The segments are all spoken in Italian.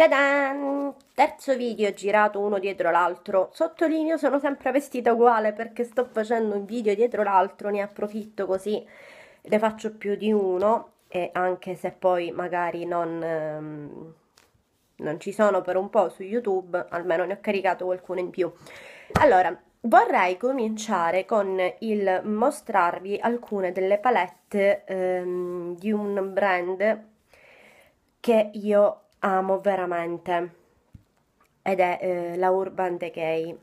Tadan! Terzo video girato uno dietro l'altro. Sottolineo sono sempre vestita uguale perché sto facendo un video dietro l'altro, ne approfitto così ne faccio più di uno e anche se poi magari non, ehm, non ci sono per un po' su YouTube, almeno ne ho caricato qualcuno in più. Allora, vorrei cominciare con il mostrarvi alcune delle palette ehm, di un brand che io amo veramente ed è eh, la Urban Decay.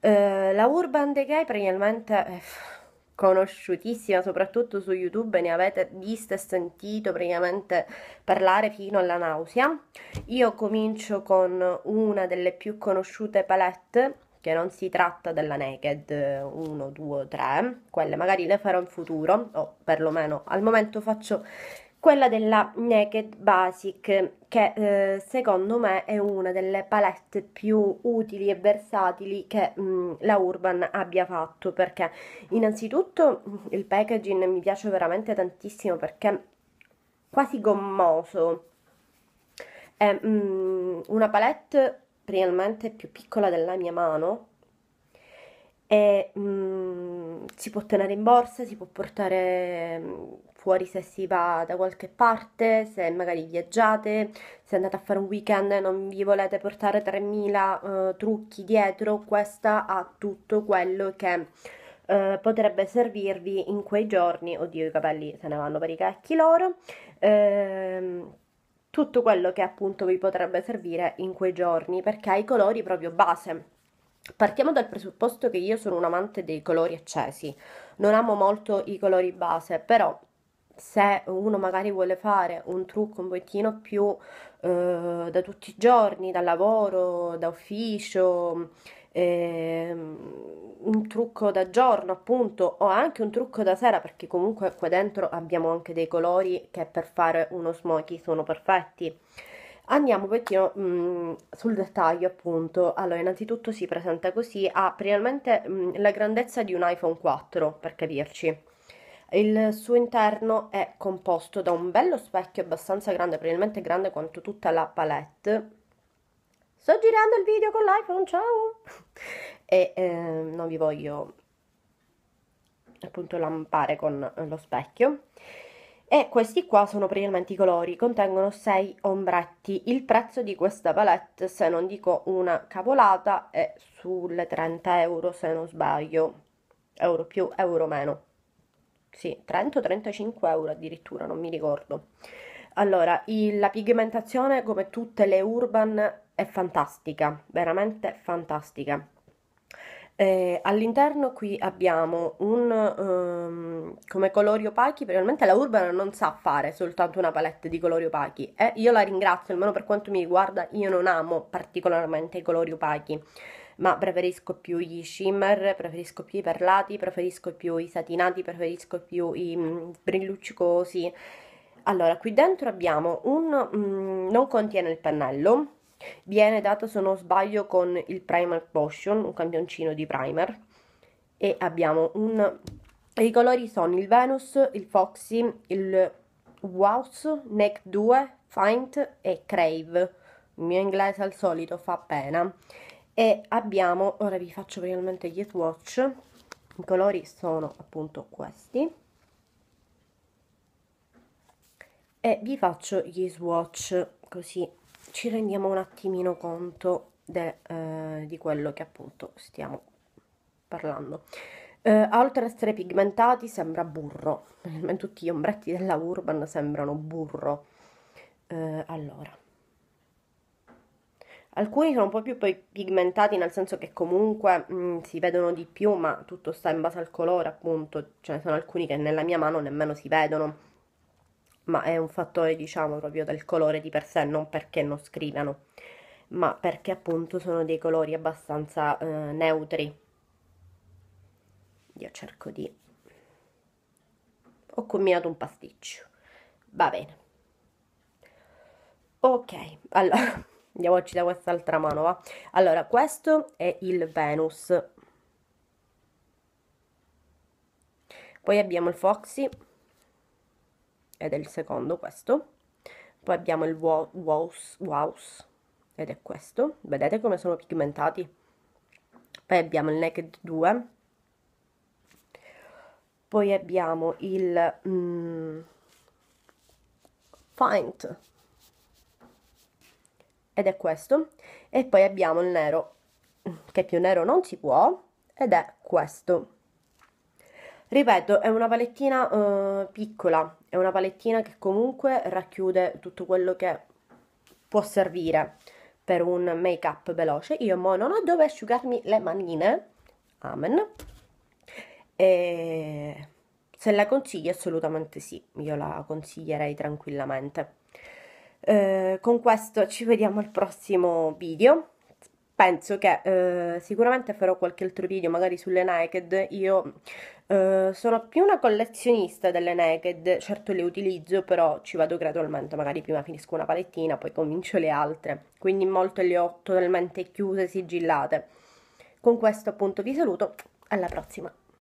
Eh, la Urban Decay praticamente è conosciutissima, soprattutto su YouTube, ne avete visto e sentito praticamente parlare fino alla nausea. Io comincio con una delle più conosciute palette, che non si tratta della Naked 1, 2, 3, quelle magari le farò in futuro, o perlomeno al momento faccio quella della Naked Basic che eh, secondo me è una delle palette più utili e versatili che mh, mm, la Urban abbia fatto perché innanzitutto mm, il packaging mi piace veramente tantissimo perché è quasi gommoso è mh, mm, una palette realmente più piccola della mia mano e mh, si può tenere in borsa, si può portare mm, fuori se si va da qualche parte, se magari viaggiate, se andate a fare un weekend e non vi volete portare 3000 eh, trucchi dietro, questa ha tutto quello che eh, potrebbe servirvi in quei giorni, oddio i capelli se ne vanno per i cacchi loro, eh, tutto quello che appunto vi potrebbe servire in quei giorni perché ha i colori proprio base Partiamo dal presupposto che io sono un amante dei colori accesi, non amo molto i colori base, però se uno magari vuole fare un trucco un pochettino più eh, da tutti i giorni, da lavoro, da ufficio, eh, un trucco da giorno appunto o anche un trucco da sera perché comunque qua dentro abbiamo anche dei colori che per fare uno smoky sono perfetti Andiamo un pochettino mh, mm, sul dettaglio, appunto. Allora, innanzitutto si presenta così, ha praticamente mh, mm, la grandezza di un iPhone 4, per capirci. Il suo interno è composto da un bello specchio abbastanza grande, probabilmente grande quanto tutta la palette. Sto girando il video con l'iPhone, ciao! e eh, non vi voglio appunto lampare con lo specchio e questi qua sono praticamente i colori, contengono 6 ombretti. Il prezzo di questa palette, se non dico una cavolata, è sulle 30 euro se non sbaglio. Euro più, euro meno. Sì, 30 35 euro addirittura, non mi ricordo. Allora, il, la pigmentazione, come tutte le urban, è fantastica, veramente fantastica. Eh, all'interno qui abbiamo un, um, come colori opachi, probabilmente la Urban non sa fare soltanto una palette di colori opachi. Eh, io la ringrazio, almeno per quanto mi riguarda, io non amo particolarmente i colori opachi ma preferisco più gli shimmer, preferisco più i perlati, preferisco più i satinati, preferisco più i mm, brilluccicosi. Allora, qui dentro abbiamo un... Mm, non contiene il pennello, Viene data se non sbaglio con il Primer Potion, un campioncino di primer. E abbiamo un... I colori sono il Venus, il Foxy, il Wows, Neck 2, Find e Crave. Il mio inglese al solito fa pena. E abbiamo, ora vi faccio finalmente gli swatch I colori sono appunto questi. E vi faccio gli swatch così ci rendiamo un attimino conto de, eh, di quello che appunto stiamo parlando. Eh, oltre a essere pigmentati sembra burro, tutti gli ombretti della Urban sembrano burro. Eh, allora, alcuni sono un po' più pigmentati nel senso che comunque mh, mm, si vedono di più, ma tutto sta in base al colore appunto, ce ne sono alcuni che nella mia mano nemmeno si vedono ma è un fattore diciamo proprio del colore di per sé, non perché non scrivano, ma perché appunto sono dei colori abbastanza eh, neutri. Io cerco di... ho combinato un pasticcio, va bene. Ok, allora, andiamoci da quest'altra mano, va? Allora, questo è il Venus. Poi abbiamo il Foxy ed è il secondo questo. Poi abbiamo il wow, wows, wows ed è questo. Vedete come sono pigmentati? Poi abbiamo il Naked 2. Poi abbiamo il mm, Find ed è questo. E poi abbiamo il nero, che più nero non si può, ed è questo. Ripeto, è una palettina eh, piccola, è una palettina che comunque racchiude tutto quello che può servire per un make up veloce. Io mo non ho dove asciugarmi le manine, amen. E se la consigli assolutamente sì, io la consiglierei tranquillamente. Eh, con questo ci vediamo al prossimo video penso che eh, sicuramente farò qualche altro video magari sulle naked io eh, sono più una collezionista delle naked certo le utilizzo però ci vado gradualmente magari prima finisco una palettina poi comincio le altre quindi molte le ho totalmente chiuse sigillate con questo appunto vi saluto alla prossima